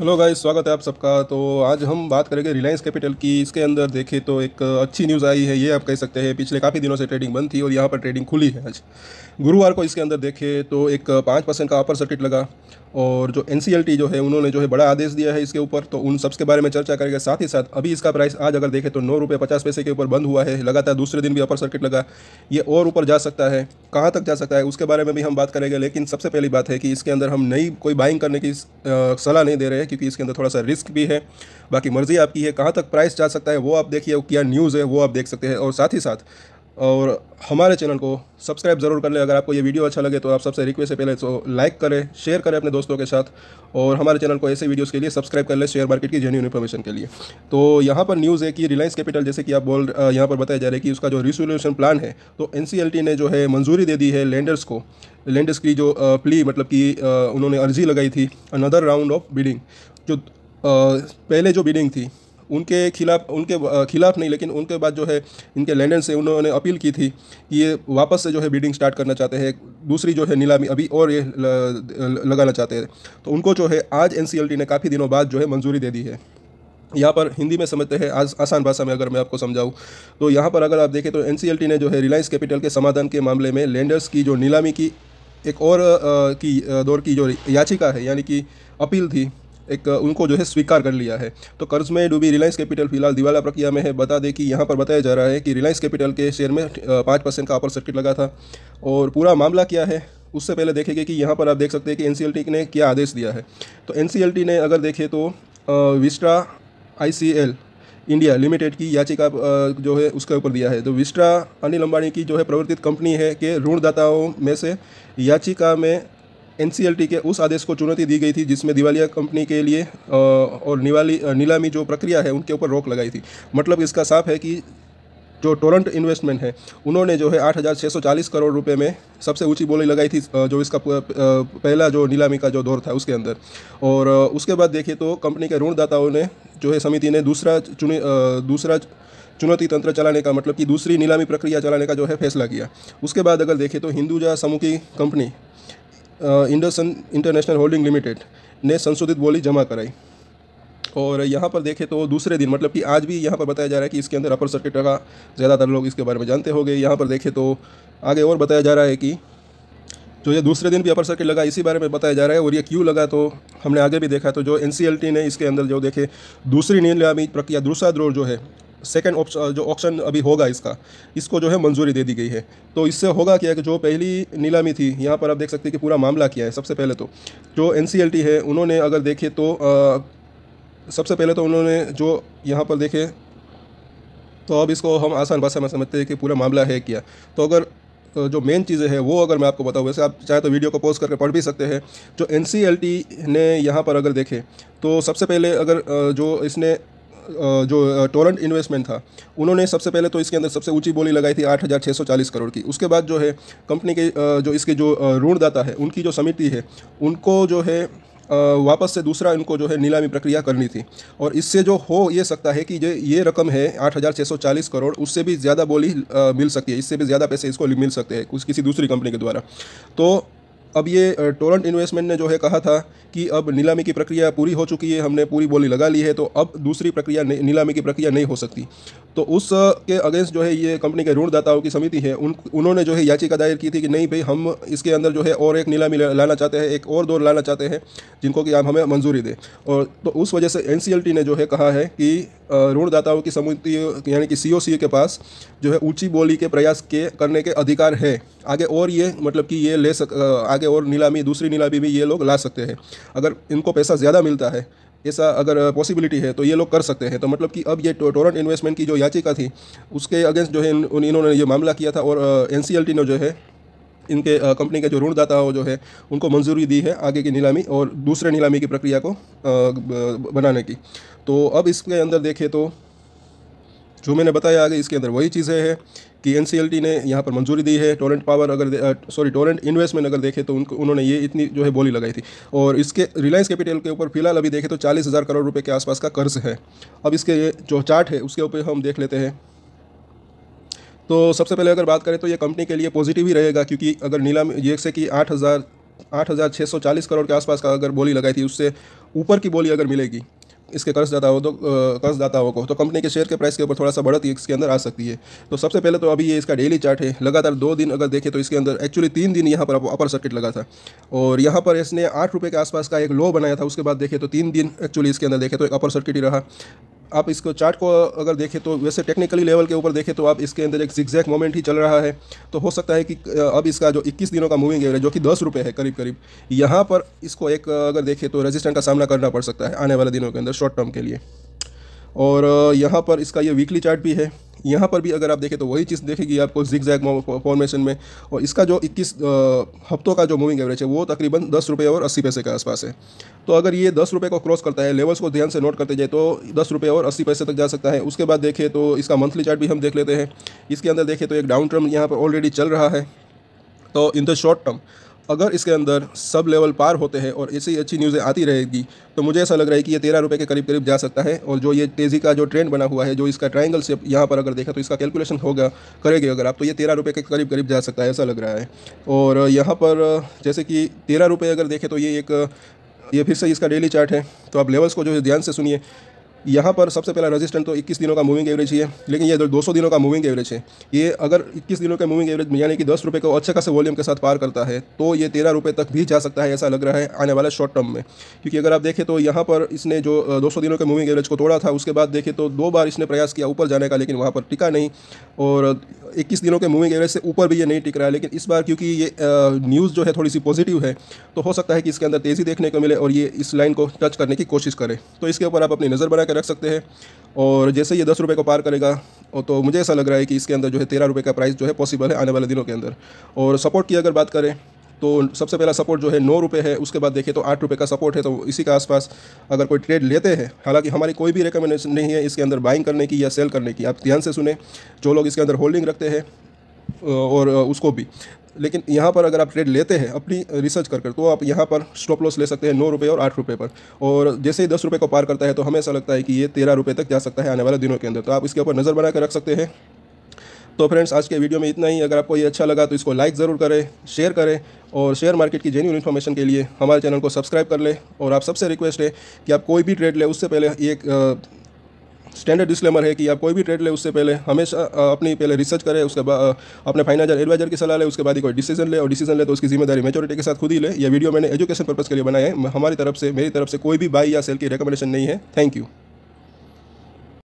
hello guys स्वागत है आप सबका तो आज हम बात करेंगे रिलायंस कैपिटल की इसके अंदर देखें तो एक अच्छी न्यूज़ आई है ये आप कह सकते हैं पिछले काफ़ी दिनों से ट्रेडिंग बंद थी और यहाँ पर ट्रेडिंग खुली है आज गुरुवार को इसके अंदर देखें तो एक पाँच परसेंट का अपर सर्किट लगा और जो एन जो है उन्होंने जो है बड़ा आदेश दिया है इसके ऊपर तो उन सबके बारे में चर्चा करेंगे साथ ही साथ अभी इसका प्राइस आज अगर देखें तो नौ रुपये पचास पैसे के ऊपर बंद हुआ है लगातार दूसरे दिन भी अपर सर्किट लगा ये और ऊपर जा सकता है कहाँ तक जा सकता है उसके बारे में भी हम बात करेंगे लेकिन सबसे पहली बात है कि इसके अंदर हम नई कोई बाइंग करने की सलाह नहीं दे रहे हैं क्योंकि इसके अंदर थोड़ा सा रिस्क भी है बाकी मर्ज़ी आपकी है कहाँ तक प्राइस जा सकता है वो आप देखिए क्या न्यूज़ है वो आप देख सकते हैं और साथ ही साथ और हमारे चैनल को सब्सक्राइब ज़रूर कर लें अगर आपको ये वीडियो अच्छा लगे तो आप सबसे रिक्वेस्ट है पहले तो लाइक करें शेयर करें अपने दोस्तों के साथ और हमारे चैनल को ऐसे वीडियोस के लिए सब्सक्राइब कर लें शेयर मार्केट की जेन्यून इन्फॉर्मेशन के लिए तो यहाँ पर न्यूज़ है कि रिलायंस कैपिटल जैसे कि आप बोल यहाँ पर बताया जा रहा है कि उसका जो रिसोल्यूशन प्लान है तो एन ने जो है मंजूरी दे दी है लेंडर्स को लेंडर्स की जो प्ली मतलब कि उन्होंने अर्जी लगाई थी अनदर राउंड ऑफ बिडिंग जो पहले जो बिडिंग थी उनके खिलाफ उनके खिलाफ नहीं लेकिन उनके बाद जो है इनके लैंडन से उन्होंने अपील की थी कि ये वापस से जो है बीडिंग स्टार्ट करना चाहते हैं दूसरी जो है नीलामी अभी और ये लगाना चाहते हैं तो उनको जो है आज एन ने काफ़ी दिनों बाद जो है मंजूरी दे दी है यहाँ पर हिंदी में समझते हैं आज आसान भाषा में अगर मैं आपको समझाऊँ तो यहाँ पर अगर आप देखें तो एन ने जो है रिलायंस कैपिटल के समाधान के मामले में लैंडर्स की जो नीलामी की एक और आ, की दौर की जो याचिका है यानी कि अपील थी एक उनको जो है स्वीकार कर लिया है तो कर्ज में डूबी रिलायंस कैपिटल फिलहाल दिवाला प्रक्रिया में है बता दें कि यहाँ पर बताया जा रहा है कि रिलायंस कैपिटल के शेयर में पाँच परसेंट का अपर सर्किट लगा था और पूरा मामला क्या है उससे पहले देखेंगे कि यहाँ पर आप देख सकते हैं कि एन ने क्या आदेश दिया है तो एन ने अगर देखे तो विस्ट्रा आई इंडिया लिमिटेड की याचिका जो है उसके ऊपर दिया है तो विस्ट्रा अनिल अंबानी की जो है प्रवर्तित कंपनी है कि ऋणदाताओं में से याचिका में एन के उस आदेश को चुनौती दी गई थी जिसमें दिवालिया कंपनी के लिए और निवाली नीलामी जो प्रक्रिया है उनके ऊपर रोक लगाई थी मतलब इसका साफ है कि जो टोरंट इन्वेस्टमेंट है उन्होंने जो है 8,640 करोड़ रुपए में सबसे ऊंची बोली लगाई थी जो इसका पहला जो नीलामी का जो दौर था उसके अंदर और उसके बाद देखिए तो कंपनी के ऋणदाताओं ने जो है समिति ने दूसरा चुनी दूसरा चुनौती तंत्र चलाने का मतलब कि दूसरी नीलामी प्रक्रिया चलाने का जो है फैसला किया उसके बाद अगर देखें तो हिंदुजा समूह की company IndusInd international holding limited ने संशोधित बोली जमा कराई और यहाँ पर देखें तो दूसरे दिन मतलब कि आज भी यहाँ पर बताया जा रहा है कि इसके अंदर अपर सर्किट का ज़्यादातर लोग इसके बारे में जानते होंगे यहाँ पर देखें तो आगे और बताया जा रहा है कि जो ये दूसरे दिन भी अपर सर्किट लगा इसी बारे में बताया जा रहा है और ये क्यों लगा तो हमने आगे भी देखा तो जो एन ने इसके अंदर जो देखे दूसरी निलामी प्रक्रिया दूसरा दौर जो है सेकेंड ऑप्शन uh, जो ऑप्शन अभी होगा इसका इसको जो है मंजूरी दे दी गई है तो इससे होगा क्या कि जो पहली नीलामी थी यहाँ पर आप देख सकते हैं कि पूरा मामला किया है सबसे पहले तो जो एन है उन्होंने अगर देखे तो आ, सबसे पहले तो उन्होंने जो यहाँ पर देखे तो अब इसको हम आसान भाषा में समझते हैं कि पूरा मामला है क्या तो अगर जो मेन चीज़ें हैं वो अगर मैं आपको बताऊँ वैसे आप चाहे तो वीडियो को पॉज करके पढ़ भी सकते हैं जो एन ने यहाँ पर अगर देखे तो सबसे पहले अगर जो इसने जो टोरेंट इन्वेस्टमेंट था उन्होंने सबसे पहले तो इसके अंदर सबसे ऊंची बोली लगाई थी 8,640 करोड़ की उसके बाद जो है कंपनी के जो इसके जो ऋणदाता है उनकी जो समिति है उनको जो है वापस से दूसरा इनको जो है नीलामी प्रक्रिया करनी थी और इससे जो हो ये सकता है कि जो ये रकम है 8,640 करोड़ उससे भी ज़्यादा बोली मिल सकती है इससे भी ज़्यादा पैसे इसको मिल सकते हैं किसी दूसरी कंपनी के द्वारा तो अब ये टोरंट इन्वेस्टमेंट ने जो है कहा था कि अब नीलामी की प्रक्रिया पूरी हो चुकी है हमने पूरी बोली लगा ली है तो अब दूसरी प्रक्रिया नीलामी की प्रक्रिया नहीं हो सकती तो उस के अगेंस्ट जो है ये कंपनी के ऋणदाताओं की समिति है उन उन्होंने जो है याचिका दायर की थी कि नहीं भाई हम इसके अंदर जो है और एक नीलामी लाना चाहते हैं एक और दौर लाना चाहते हैं जिनको कि आप हमें मंजूरी दें और तो उस वजह से एन ने जो है कहा है कि ऋणदाताओं की समिति यानी कि सी के पास जो है ऊँची बोली के प्रयास के करने के अधिकार है आगे और ये मतलब कि ये ले सक आगे और नीलामी दूसरी नीलामी भी ये लोग ला सकते हैं अगर इनको पैसा ज़्यादा मिलता है ऐसा अगर पॉसिबिलिटी है तो ये लोग कर सकते हैं तो मतलब कि अब ये टोरेंट इन्वेस्टमेंट की जो याचिका थी उसके अगेंस्ट जो है इन, इन्होंने ये मामला किया था और एन ने जो है इनके कंपनी के जो ऋणदाता हो जो है उनको मंजूरी दी है आगे की नीलामी और दूसरे नीलामी की प्रक्रिया को बनाने की तो अब इसके अंदर देखें तो जो मैंने बताया आगे इसके अंदर वही चीज़ें हैं कि एन ने यहाँ पर मंजूरी दी है टोरेंट पावर अगर सॉरी टोरेंट इन्वेस्टमेंट अगर देखें तो उनको उन्होंने ये इतनी जो है बोली लगाई थी और इसके रिलायंस कैपिटल के ऊपर फिलहाल अभी देखें तो चालीस हज़ार करोड़ रुपये के आसपास का कर्ज है अब इसके जो चार्ट है उसके ऊपर हम देख लेते हैं तो सबसे पहले अगर बात करें तो ये कंपनी के लिए पॉजिटिव ही रहेगा क्योंकि अगर नीलाम जैसे कि आठ हज़ार आठ हज़ार छः सौ चालीस करोड़ के आसपास का अगर बोली लगाई थी उससे ऊपर की बोली अगर मिलेगी इसके कर्जदाताओं तो कर्जदाताओं को तो कंपनी के शेयर के प्राइस के ऊपर थोड़ा सा बढ़त इसके अंदर आ सकती है तो सबसे पहले तो अभी ये इसका डेली चार्ट है लगातार दो दिन अगर देखें तो इसके अंदर एक्चुअली तीन दिन यहाँ पर अपर सर्किट लगा था और यहाँ पर इसने आठ रुपये के आसपास का एक लो बनाया था उसके बाद देखे तो तीन दिन एक्चुअली इसके अंदर देखे तो एक अपर सर्किट ही रहा आप इसको चार्ट को अगर देखें तो वैसे टेक्निकली लेवल के ऊपर देखें तो आप इसके अंदर एक जिक्जैक मोमेंट ही चल रहा है तो हो सकता है कि अब इसका जो 21 दिनों का मूविंग एवरेज जो कि दस रुपये है करीब करीब यहाँ पर इसको एक अगर देखें तो रेजिस्टेंट का सामना करना पड़ सकता है आने वाले दिनों के अंदर शॉर्ट टर्म के लिए और यहाँ पर इसका ये वीकली चार्ट भी है यहाँ पर भी अगर आप देखें तो वही चीज़ देखेगी आपको जिग जैग फॉर्मेशन में और इसका जो 21 हफ्तों का जो मूविंग एवरेज है वो तकरीबन दस रुपये और अस्सी पैसे के आसपास है तो अगर ये दस रुपये को क्रॉस करता है लेवल्स को ध्यान से नोट करते जाए तो दस रुपये और अस्सी पैसे तक जा सकता है उसके बाद देखें तो इसका मंथली चार्ट भी हम देख लेते हैं इसके अंदर देखें तो एक डाउन टर्म यहाँ पर ऑलरेडी चल रहा है तो इन द शॉर्ट टर्म अगर इसके अंदर सब लेवल पार होते हैं और ऐसी अच्छी न्यूज़ें आती रहेगी तो मुझे ऐसा लग रहा है कि ये तेरह रुपये के करीब करीब जा सकता है और जो ये तेज़ी का जो ट्रेंड बना हुआ है जो इसका ट्राइंगल शेप यहाँ पर अगर देखा तो इसका कैलकुलेशन होगा करेंगे अगर आप तो ये तेरह रुपये के करीब करीब जा सकता है ऐसा लग रहा है और यहाँ पर जैसे कि तेरह रुपये अगर देखें तो ये एक ये फिर से इसका डेली चार्ट है तो आप लेवल्स को जो है ध्यान से सुनिए यहाँ पर सबसे पहला रजिस्टेंस तो 21 दिनों का मूविंग एवरेज ही है लेकिन ये दो सौ दिनों का मूविंग एवरेज है ये अगर 21 दिनों का मूविंग एवरेज यानी कि दस रुपये को अच्छे खासे वॉल्यूम के साथ पार करता है तो ये तेरह रुपये तक भी जा सकता है ऐसा लग रहा है आने वाले शॉर्ट टर्म में क्योंकि अगर आप देखें तो यहाँ पर इसने जो दो दिनों के मूविंग एवरेज को तोड़ा था उसके बाद देखें तो दो बार इसने प्रयास किया ऊपर जाने का लेकिन वहाँ पर टिका नहीं और इक्कीस दिनों के मूविंग एवरेज से ऊपर भी ये नहीं टिक रहा है लेकिन इस बार क्योंकि ये न्यूज़ जो है थोड़ी सी पॉजिटिव है तो हो सकता है कि इसके अंदर तेज़ी देखने को मिले और ये इस लाइन को टच करने की कोशिश करे तो इसके ऊपर आप अपनी नज़र बना के रख सकते हैं और जैसे ये दस रुपये को पार करेगा और तो मुझे ऐसा लग रहा है कि इसके अंदर जो है तेरह रुपये का प्राइस जो है पॉसिबल है आने वाले दिनों के अंदर और सपोर्ट की अगर बात करें तो सबसे पहला सपोर्ट जो है नौ रुपये है उसके बाद देखें तो आठ रुपये का सपोर्ट है तो इसी के आसपास अगर कोई ट्रेड लेते हैं हालांकि हमारी कोई भी रिकमेंडेशन नहीं है इसके अंदर बाइंग करने की या सेल करने की आप ध्यान से सुने जो लोग इसके अंदर होल्डिंग रखते हैं और उसको भी लेकिन यहाँ पर अगर आप ट्रेड लेते हैं अपनी रिसर्च कर कर तो आप यहाँ पर स्टॉप लॉस ले सकते हैं नौ रुपये और आठ रुपये पर और जैसे ही दस रुपये को पार करता है तो हमें ऐसा लगता है कि ये तेरह रुपये तक जा सकता है आने वाले दिनों के अंदर तो आप इसके ऊपर नज़र बना कर रख सकते हैं तो फ्रेंड्स आज के वीडियो में इतना ही अगर आपको ये अच्छा लगा तो इसको लाइक ज़रूर करें शेयर करें और शेयर मार्केट की जेन्यून इन्फॉर्मेशन के लिए हमारे चैनल को सब्सक्राइब कर लें और आप सबसे रिक्वेस्ट है कि आप कोई भी ट्रेड लें उससे पहले एक स्टैंडर्ड डिस्क्लेमर है कि आप कोई भी ट्रेड लें उससे पहले हमेशा अपनी पहले रिसर्च करें उसके बाद अपने फाइनेंशियल एडवाइजर की सलाह लें उसके बाद ही कोई डिसीजन ले और डिसीजन ले तो उसकी जिम्मेदारी मेचोरिटी के साथ खुद ही ले यह वीडियो मैंने एजुकेशन पर्पज़ के लिए बनाया है हमारी तरफ से मेरी तरफ से कोई भी बाई या सेल की रिकमेंडेशन नहीं है थैंक यू